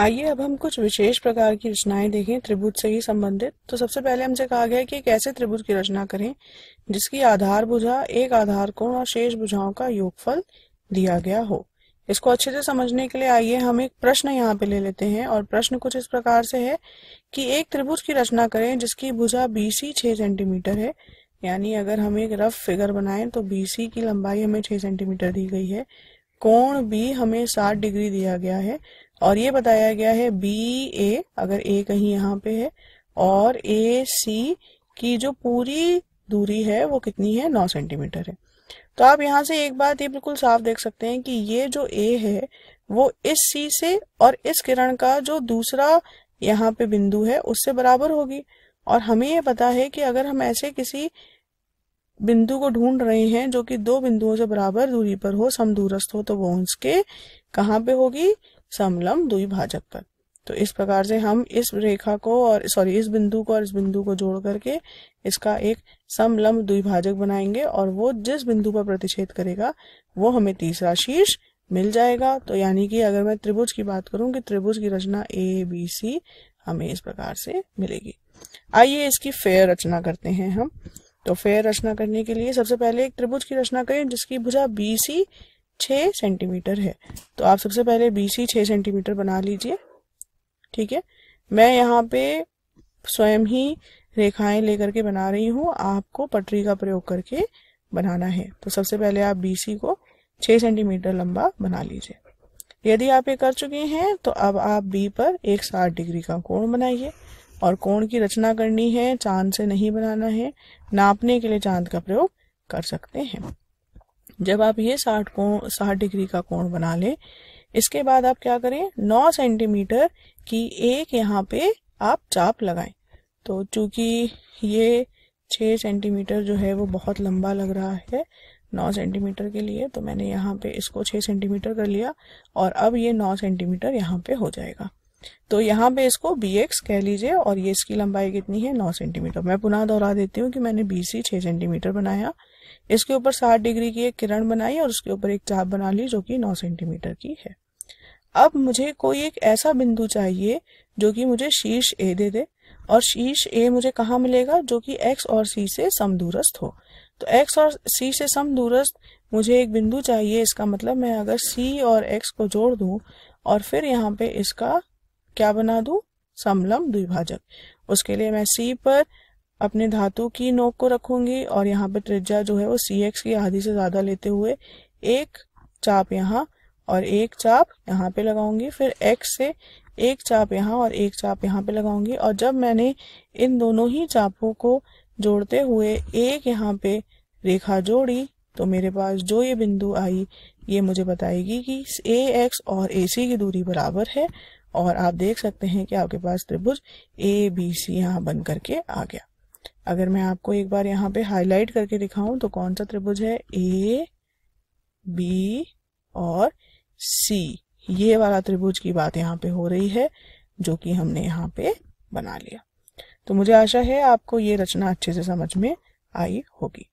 आइए अब हम कुछ विशेष प्रकार की रचनाएं देखें त्रिभुज से ही संबंधित तो सबसे पहले हमसे कहा गया कि कैसे त्रिभुज की रचना करें जिसकी आधार भुजा एक आधार कोण और शेष भुजाओं का योगफल दिया गया हो इसको अच्छे से समझने के लिए आइए हम एक प्रश्न यहाँ पे ले लेते हैं और प्रश्न कुछ इस प्रकार से है कि एक त्रिभुज की रचना करें जिसकी भुजा बीसी छह सेंटीमीटर है यानी अगर हम एक रफ फिगर बनाएं तो बीसी की लंबाई हमें छह सेंटीमीटर दी गई है कोण बी हमें सात डिग्री दिया गया है और ये बताया गया है बी ए अगर ए कहीं यहाँ पे है और ए सी की जो पूरी दूरी है वो कितनी है नौ सेंटीमीटर है तो आप यहाँ से एक बात ये बिल्कुल साफ देख सकते हैं कि ये जो ए है वो इस सी से और इस किरण का जो दूसरा यहाँ पे बिंदु है उससे बराबर होगी और हमें ये पता है कि अगर हम ऐसे किसी बिंदु को ढूंढ रहे हैं जो कि दो बिंदुओं से बराबर दूरी पर हो समदूरस्थ हो तो वो उसके कहाँ पे होगी समलम भाजक पर तो इस प्रकार से हम इस रेखा को और सॉरी इस बिंदु को और इस बिंदु को जोड़ करके इसका एक समलंब द्विभाजक बनाएंगे और वो जिस बिंदु पर प्रतिच्छेद करेगा वो हमें तीसरा शीर्ष मिल जाएगा तो यानी कि अगर मैं त्रिभुज की बात करूं कि त्रिभुज की रचना ए बी सी हमें इस प्रकार से मिलेगी आइए इसकी फेयर रचना करते हैं हम तो फेयर रचना करने के लिए सबसे पहले एक त्रिभुज की रचना करें जिसकी भुजा बी सी छः सेंटीमीटर है तो आप सबसे पहले बी सी छः सेंटीमीटर बना लीजिए ठीक है मैं यहाँ पे स्वयं ही रेखाएं लेकर के बना रही हूँ आपको पटरी का प्रयोग करके बनाना है तो सबसे पहले आप बी सी को छः सेंटीमीटर लंबा बना लीजिए यदि आप ये कर चुके हैं तो अब आप बी पर एक साठ डिग्री का कोण बनाइए और कोण की रचना करनी है चांद से नहीं बनाना है नापने के लिए चांद का प्रयोग कर सकते हैं जब आप ये साठ कोण साठ डिग्री का कोण बना लें इसके बाद आप क्या करें नौ सेंटीमीटर की एक यहाँ पे आप चाप लगाएं तो चूंकि ये छः सेंटीमीटर जो है वो बहुत लंबा लग रहा है नौ सेंटीमीटर के लिए तो मैंने यहाँ पे इसको छ सेंटीमीटर कर लिया और अब ये नौ सेंटीमीटर यहाँ पे हो जाएगा तो यहाँ पे इसको बी एक्स कह लीजिए और ये इसकी लंबाई कितनी है नौ सेंटीमीटर मैं पुनः दोहरा देती हूँ कि मैंने बी सी छः सेंटीमीटर बनाया इसके ऊपर सात डिग्री की एक किरण बनाई और उसके ऊपर एक चाप बना ली जो कि नौ सेंटीमीटर की है अब मुझे कोई एक ऐसा बिंदु चाहिए जो कि मुझे शीर्ष ए दे दे और शीर्ष ए मुझे कहाँ मिलेगा जो कि एक्स और सी से समदूरस्थ हो तो एक्स और सी से समदूरस्थ मुझे एक बिंदु चाहिए इसका मतलब मैं अगर सी और एक्स को जोड़ दूँ और फिर यहाँ पे इसका क्या बना दू समलम द्विभाजक उसके लिए मैं सी पर अपने धातु की नोक को रखूंगी और यहाँ पर त्रिज्या जो है वो सी एक्स की आधी से ज्यादा लेते हुए एक चाप यहाँ और एक चाप यहाँ पे लगाऊंगी फिर एक्स से एक चाप यहाँ और एक चाप यहाँ पे लगाऊंगी और जब मैंने इन दोनों ही चापों को जोड़ते हुए एक यहाँ पे रेखा जोड़ी तो मेरे पास जो ये बिंदु आई ये मुझे बताएगी कि ए एक्स और ए सी की दूरी बराबर है और आप देख सकते हैं कि आपके पास त्रिभुज ए बी सी यहाँ बन करके आ गया अगर मैं आपको एक बार यहाँ पे हाईलाइट करके दिखाऊं तो कौन सा त्रिभुज है ए बी और सी ये वाला त्रिभुज की बात यहाँ पे हो रही है जो कि हमने यहाँ पे बना लिया तो मुझे आशा है आपको ये रचना अच्छे से समझ में आई होगी